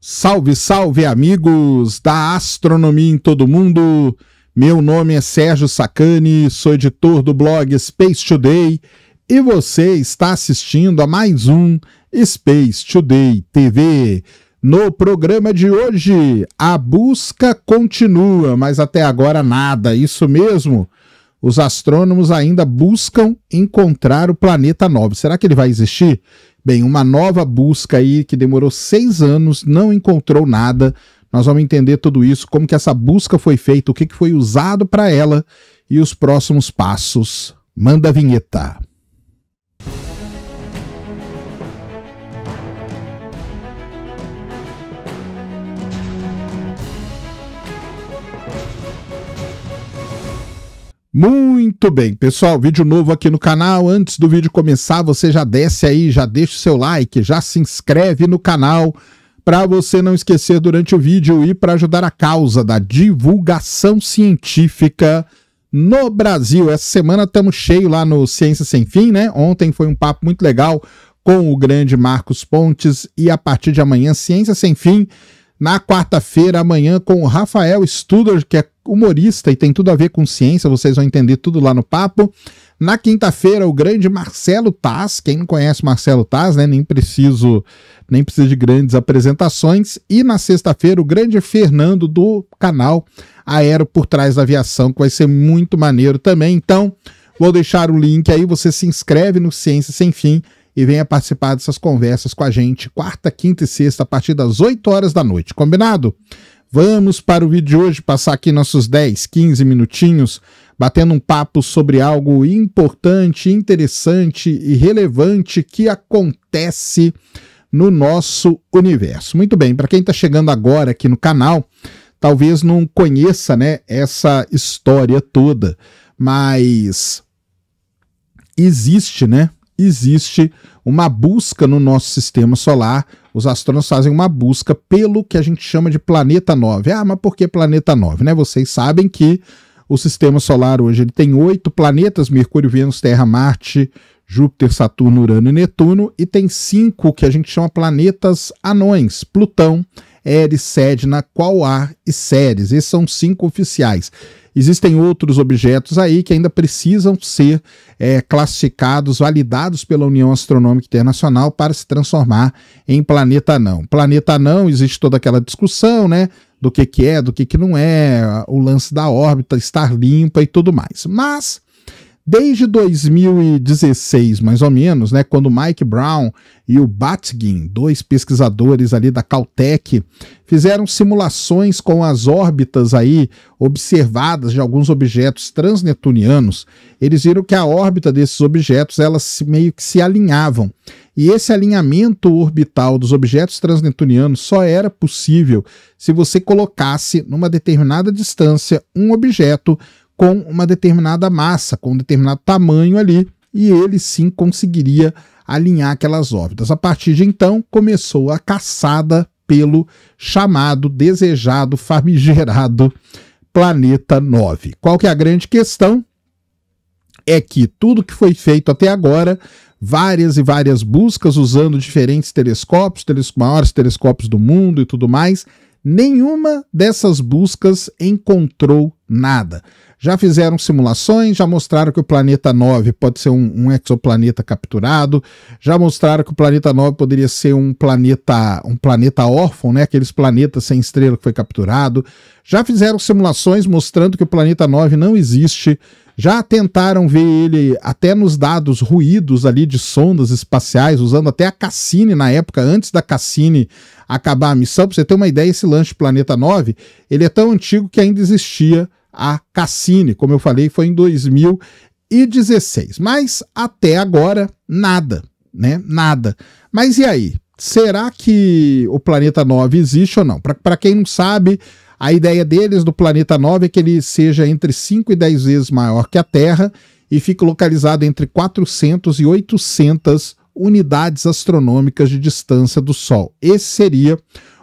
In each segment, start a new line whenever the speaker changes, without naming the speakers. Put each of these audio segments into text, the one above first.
Salve, salve, amigos da astronomia em todo mundo. Meu nome é Sérgio Sacani, sou editor do blog Space Today e você está assistindo a mais um Space Today TV. No programa de hoje, a busca continua, mas até agora nada, isso mesmo. Os astrônomos ainda buscam encontrar o planeta novo. Será que ele vai existir? Bem, uma nova busca aí que demorou seis anos, não encontrou nada. Nós vamos entender tudo isso, como que essa busca foi feita, o que, que foi usado para ela e os próximos passos. Manda a vinheta. Música muito bem, pessoal, vídeo novo aqui no canal. Antes do vídeo começar, você já desce aí, já deixa o seu like, já se inscreve no canal para você não esquecer durante o vídeo e para ajudar a causa da divulgação científica no Brasil. Essa semana estamos cheio lá no Ciência Sem Fim, né? Ontem foi um papo muito legal com o grande Marcos Pontes e a partir de amanhã Ciência Sem Fim na quarta-feira, amanhã, com o Rafael Studor, que é humorista e tem tudo a ver com ciência, vocês vão entender tudo lá no papo. Na quinta-feira, o grande Marcelo Taz, quem não conhece Marcelo Taz, né, nem preciso, nem precisa de grandes apresentações, e na sexta-feira o grande Fernando do canal Aero por trás da aviação, que vai ser muito maneiro também. Então, vou deixar o link aí, você se inscreve no Ciência Sem Fim e venha participar dessas conversas com a gente quarta, quinta e sexta a partir das 8 horas da noite, combinado? Vamos para o vídeo de hoje, passar aqui nossos 10, 15 minutinhos batendo um papo sobre algo importante, interessante e relevante que acontece no nosso universo. Muito bem, para quem está chegando agora aqui no canal, talvez não conheça né, essa história toda, mas existe né, existe uma busca no nosso sistema solar. Os astrônomos fazem uma busca pelo que a gente chama de planeta 9. Ah, mas por que planeta 9? Né? Vocês sabem que o sistema solar hoje ele tem oito planetas: Mercúrio, Vênus, Terra, Marte, Júpiter, Saturno, Urano e Netuno, e tem cinco que a gente chama planetas anões: Plutão, Eris, Sedna, Qual e Ceres. Esses são cinco oficiais. Existem outros objetos aí que ainda precisam ser é, classificados, validados pela União Astronômica Internacional para se transformar em planeta não. Planeta não, existe toda aquela discussão, né? Do que, que é, do que, que não é, o lance da órbita estar limpa e tudo mais. Mas Desde 2016, mais ou menos, né, quando Mike Brown e o Batgin, dois pesquisadores ali da Caltech, fizeram simulações com as órbitas aí observadas de alguns objetos transnetunianos, eles viram que a órbita desses objetos, elas meio que se alinhavam. E esse alinhamento orbital dos objetos transnetunianos só era possível se você colocasse numa determinada distância um objeto com uma determinada massa, com um determinado tamanho ali, e ele sim conseguiria alinhar aquelas órbitas. A partir de então, começou a caçada pelo chamado, desejado, famigerado planeta 9. Qual que é a grande questão? É que tudo que foi feito até agora, várias e várias buscas usando diferentes telescópios, teles maiores telescópios do mundo e tudo mais, Nenhuma dessas buscas encontrou nada. Já fizeram simulações, já mostraram que o planeta 9 pode ser um, um, exoplaneta capturado, já mostraram que o planeta 9 poderia ser um planeta, um planeta órfão, né? aqueles planetas sem estrela que foi capturado. Já fizeram simulações mostrando que o planeta 9 não existe, já tentaram ver ele até nos dados ruídos ali de sondas espaciais, usando até a Cassini na época, antes da Cassini acabar a missão. Para você ter uma ideia, esse lanche Planeta 9, ele é tão antigo que ainda existia a Cassini. Como eu falei, foi em 2016. Mas até agora, nada, né? Nada. Mas e aí? Será que o Planeta 9 existe ou não? Para quem não sabe, a ideia deles do planeta 9 é que ele seja entre 5 e 10 vezes maior que a Terra e fique localizado entre 400 e 800 unidades astronômicas de distância do Sol. Esse seria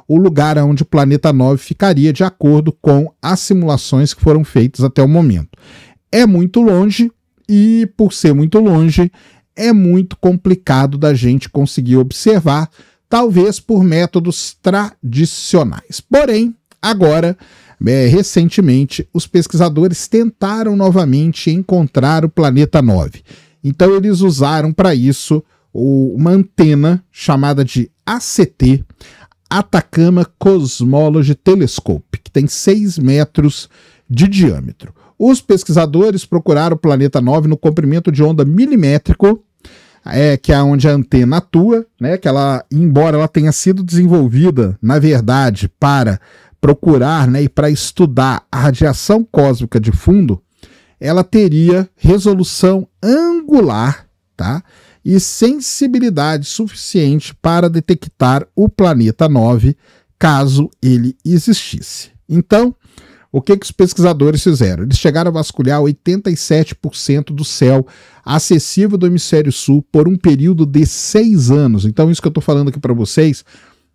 o lugar onde o planeta 9 ficaria, de acordo com as simulações que foram feitas até o momento. É muito longe e, por ser muito longe, é muito complicado da gente conseguir observar, talvez por métodos tradicionais. Porém, Agora, é, recentemente, os pesquisadores tentaram novamente encontrar o planeta 9. Então, eles usaram para isso uma antena chamada de ACT, Atacama Cosmology Telescope, que tem 6 metros de diâmetro. Os pesquisadores procuraram o planeta 9 no comprimento de onda milimétrico, é, que é onde a antena atua, né, que ela, embora ela tenha sido desenvolvida, na verdade, para procurar né, e para estudar a radiação cósmica de fundo, ela teria resolução angular tá? e sensibilidade suficiente para detectar o planeta 9 caso ele existisse. Então, o que, que os pesquisadores fizeram? Eles chegaram a vasculhar 87% do céu acessível do hemisfério sul por um período de seis anos. Então, isso que eu estou falando aqui para vocês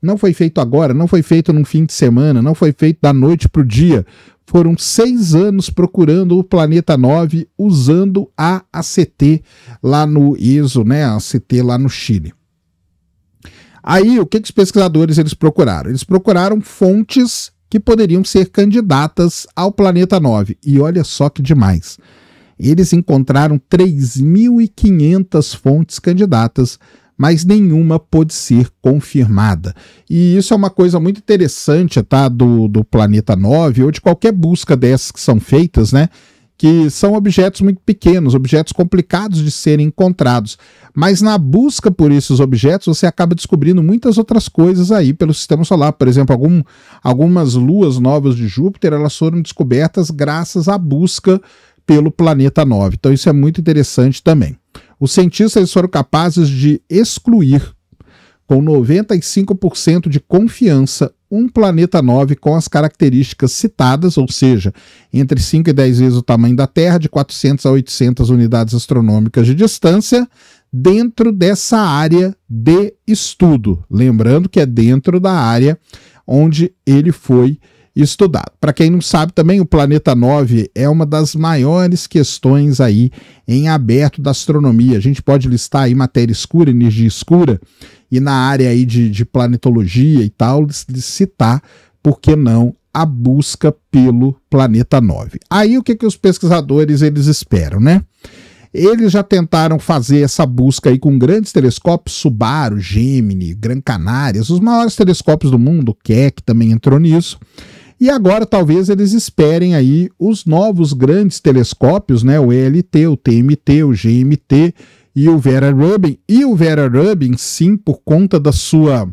não foi feito agora, não foi feito num fim de semana, não foi feito da noite para o dia. Foram seis anos procurando o Planeta 9 usando a ACT lá no ISO, né? A ACT lá no Chile. Aí, o que, que os pesquisadores eles procuraram? Eles procuraram fontes que poderiam ser candidatas ao Planeta 9. E olha só que demais. Eles encontraram 3.500 fontes candidatas mas nenhuma pôde ser confirmada. E isso é uma coisa muito interessante tá, do, do Planeta 9 ou de qualquer busca dessas que são feitas, né? que são objetos muito pequenos, objetos complicados de serem encontrados. Mas na busca por esses objetos, você acaba descobrindo muitas outras coisas aí pelo sistema solar. Por exemplo, algum, algumas luas novas de Júpiter elas foram descobertas graças à busca pelo planeta 9. Então, isso é muito interessante também. Os cientistas foram capazes de excluir, com 95% de confiança, um planeta 9 com as características citadas, ou seja, entre 5 e 10 vezes o tamanho da Terra, de 400 a 800 unidades astronômicas de distância, dentro dessa área de estudo. Lembrando que é dentro da área onde ele foi estudado. Para quem não sabe também, o planeta 9 é uma das maiores questões aí em aberto da astronomia. A gente pode listar aí matéria escura, energia escura e na área aí de, de planetologia e tal, citar, por que não, a busca pelo planeta 9. Aí o que que os pesquisadores eles esperam, né? Eles já tentaram fazer essa busca aí com grandes telescópios, Subaru, Gemini, Gran Canárias, os maiores telescópios do mundo, o Keck também entrou nisso. E agora talvez eles esperem aí os novos grandes telescópios, né? O ELT, o TMT, o GMT e o Vera Rubin. E o Vera Rubin, sim, por conta da sua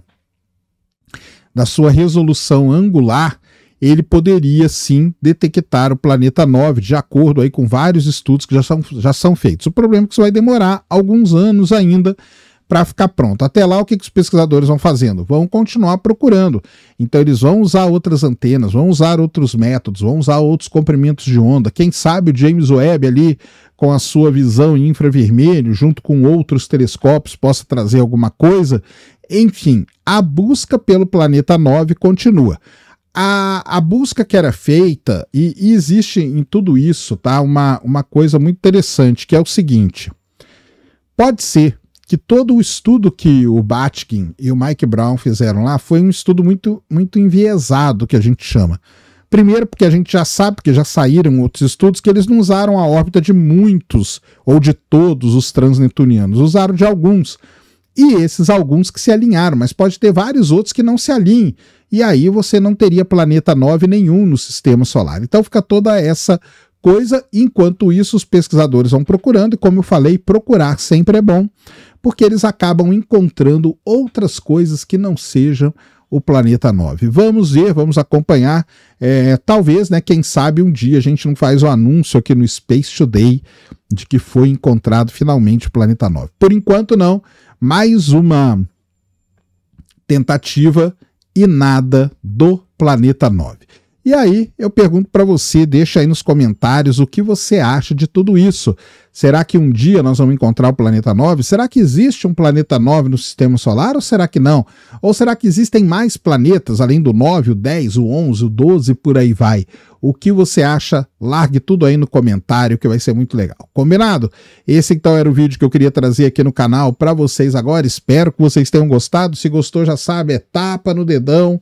da sua resolução angular, ele poderia sim detectar o planeta 9, de acordo aí com vários estudos que já são, já são feitos. O problema é que isso vai demorar alguns anos ainda para ficar pronto. Até lá, o que, que os pesquisadores vão fazendo? Vão continuar procurando. Então, eles vão usar outras antenas, vão usar outros métodos, vão usar outros comprimentos de onda. Quem sabe o James Webb ali, com a sua visão em infravermelho, junto com outros telescópios, possa trazer alguma coisa. Enfim, a busca pelo planeta 9 continua. A, a, busca que era feita, e, e, existe em tudo isso, tá? Uma, uma coisa muito interessante, que é o seguinte: pode ser que todo o estudo que o Batkin e o Mike Brown fizeram lá foi um estudo muito, muito enviesado, que a gente chama. Primeiro, porque a gente já sabe, porque já saíram outros estudos, que eles não usaram a órbita de muitos ou de todos os transneptunianos, usaram de alguns. E esses alguns que se alinharam, mas pode ter vários outros que não se alinhem. E aí você não teria planeta 9 nenhum no sistema solar. Então fica toda essa coisa. Enquanto isso, os pesquisadores vão procurando, e como eu falei, procurar sempre é bom porque eles acabam encontrando outras coisas que não sejam o Planeta 9. Vamos ver, vamos acompanhar. É, talvez, né? Quem sabe um dia a gente não faz o anúncio aqui no Space Today de que foi encontrado finalmente o Planeta 9. Por enquanto, não. Mais uma tentativa e nada do Planeta 9. E aí eu pergunto para você, deixa aí nos comentários o que você acha de tudo isso. Será que um dia nós vamos encontrar o planeta 9? Será que existe um planeta 9 no sistema solar ou será que não? Ou será que existem mais planetas além do 9, o 10, o 11, o 12 por aí vai? O que você acha? Largue tudo aí no comentário que vai ser muito legal. Combinado? Esse então era o vídeo que eu queria trazer aqui no canal para vocês agora. Espero que vocês tenham gostado. Se gostou, já sabe, é tapa no dedão